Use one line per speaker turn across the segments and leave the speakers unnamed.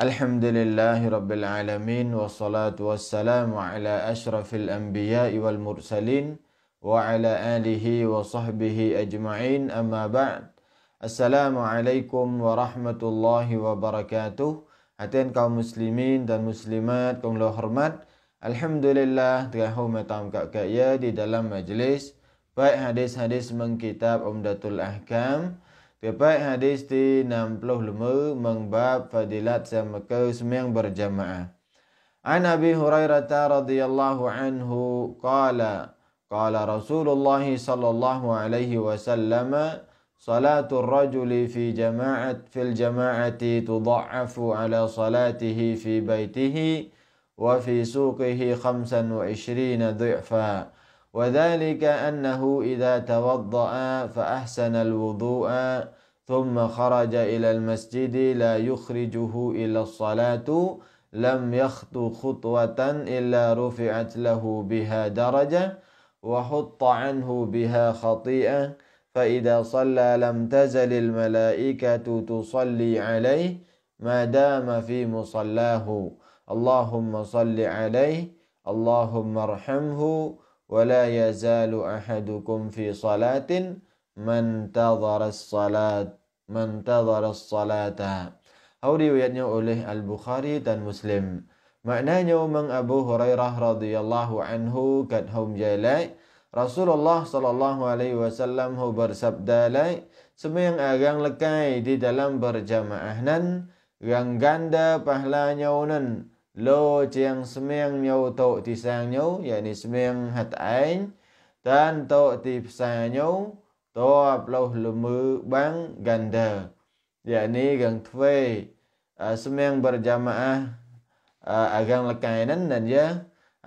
Alhamdulillahi Rabbil Alamin Wassalatu wassalamu ala ashrafil anbiya'i wal mursalin Wa ala alihi wa sahbihi ajma'in Amma ba'd Assalamualaikum warahmatullahi wabarakatuh Hatian kaum muslimin dan muslimat Kau mula hormat Alhamdulillah Terahu matam kak kak ya Di dalam majlis Baik hadis-hadis mengkitab Umdatul Ahkam Alhamdulillah Tepat hadis di 65 mengbab fadilat sama semakau semiang berjamaah. An Abi Hurairah radhiyallahu anhu kala kala Rasulullah sallallahu alaihi wasallam salatu rajuli fi jama'at fil jama'ati tudha'afu ala salatihi fi baitihi wa fi suqihi 25 du'fa. وذلك أنه إذا توضأ فأحسن الوضوء ثم خرج إلى المسجد لا يخرجه إلى الصلاة لم يخطو خطوة إلا رفعت له بها درجة وحط عنه بها خطيئة فإذا صلى لم تزل الملائكة تصلي عليه ما دام في مصلاه اللهم صل عليه اللهم ارحمه ولا يزال أحدكم في صلاة ما انتظر الصلاة ما انتظر الصلاة Atau riwayatnya oleh Al-Bukhari dan Muslim. Maknanya Umang Abu Hurairah radhiyallahu anhu kadhum jalai Rasulullah sallallahu alaihi wasallam hu bersabda lai semayang agang lekai di dalam berjamaah nan yang ganda pahalanya unan លោជាងស្មៀងញោតោទីសាងញោយានេះស្មៀងហិតឯងតានតោទីផ្សាញោតោអប្លោះលមឺបាំងកាន់ដាយានេះកងទ្វេស្មៀងបរជាម៉ាអាកងលកៃនឹងណានយា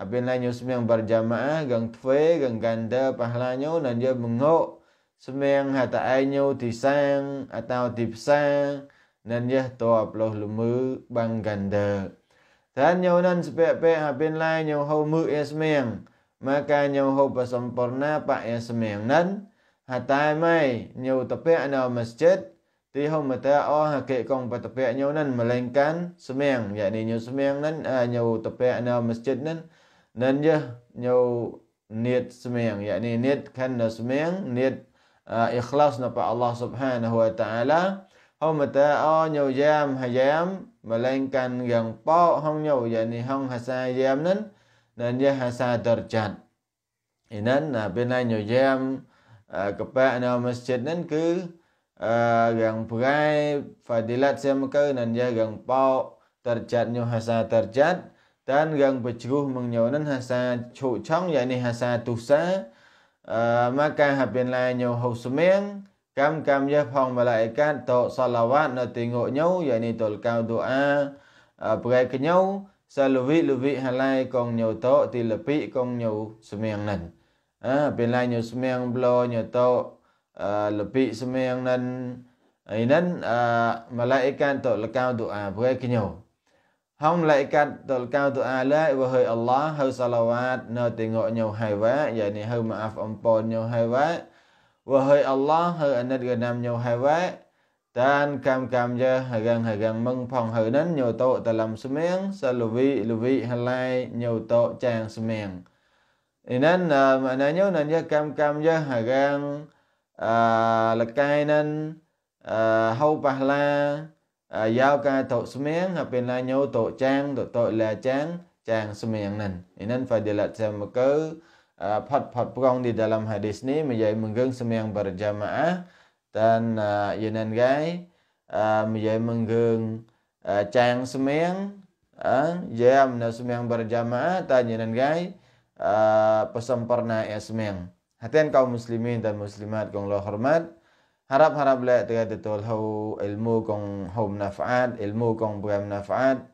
អបិលាញោស្មៀងបរជាម៉ាកងទ្វេកងកាន់ដាបះឡាញោណានយាមងោស្មៀងហិតឯងញោទីសាងអតោទីផ្សាណានយាតោអប្លោះលមឺបាំងកាន់ដា Dan nyonan sepe-pe hapin lai nyo hau mu esmiang. Maka nyo hau pasampurna pak esmiang nan. Hatai mai nyo tepe na masjid. Ti hau mata o hakik kong patepe nyo nan melengkan semiang. Yakni nyo semiang nan nyo tepe na masjid nan. Nan ya nyo niat semiang. Yakni niat kan na semiang. Niat ikhlas napa Allah subhanahu wa ta'ala. hôm mà ta o nhau giam hay giam mà lên can gần po không nhau vậy thì không hà sa giam nên nên gia hà sa tercat thì nên là bên này nhau giam à, các bạn nào chết nên cứ à, gần phải đi fadilat xem cơ nên gia gần po tercat nhau hà sa tercat dan gần berjuruh mengnyonan hasa chu chong yakni hasa tusa maka hapenlah nyo hosmeng Cam cam ya phong malaikat tổ salawat nơi tình tengok nhau yakni tổ kau doa à, perai ke nhau sa luvi luvi halai kong nhau to ti lepi kong nhau semiang à, bên pelai nhau semiang blo nhau to à, lepi semiang nan. Inan à, malaikat to lekau doa perai ke nhau. Hong lại cắt tổ cao tổ a lệ và hơi Allah hơi salawat nơi tình ngộ nhau hai vá, vậy thì hơi maaf ông pon nhau hai vá. wahai Allah hơ anh nít gần nam nhau hai vẽ tan cam cam ya hà gần hà gần mừng phòng hơ nấn nhiều tội tà lầm sư miếng sa lù vi lù vi hà lai nhiều tội chàng sư miếng ý nên mà nè nhớ nên ya cam cam ya hà gần là cai nên hâu bà la giao ca tội sư miếng hà bên la nhau tội chàng tội tội là chàng chàng sư miếng nên ý nên phải để lại xem một cái Uh, pat-pat perang di dalam hadis ni menjadi menggeng uh, ya uh, ya semayang berjamaah dan ya uh, yunan gai uh, menjadi menggeng uh, cang semayang uh, jam dan semayang berjamaah dan yunan gai uh, pesempurna ya semayang hatian kaum muslimin dan muslimat kong lo hormat harap-harap lek tiga tetul hau ilmu kong hau manfaat ilmu kong bukan manfaat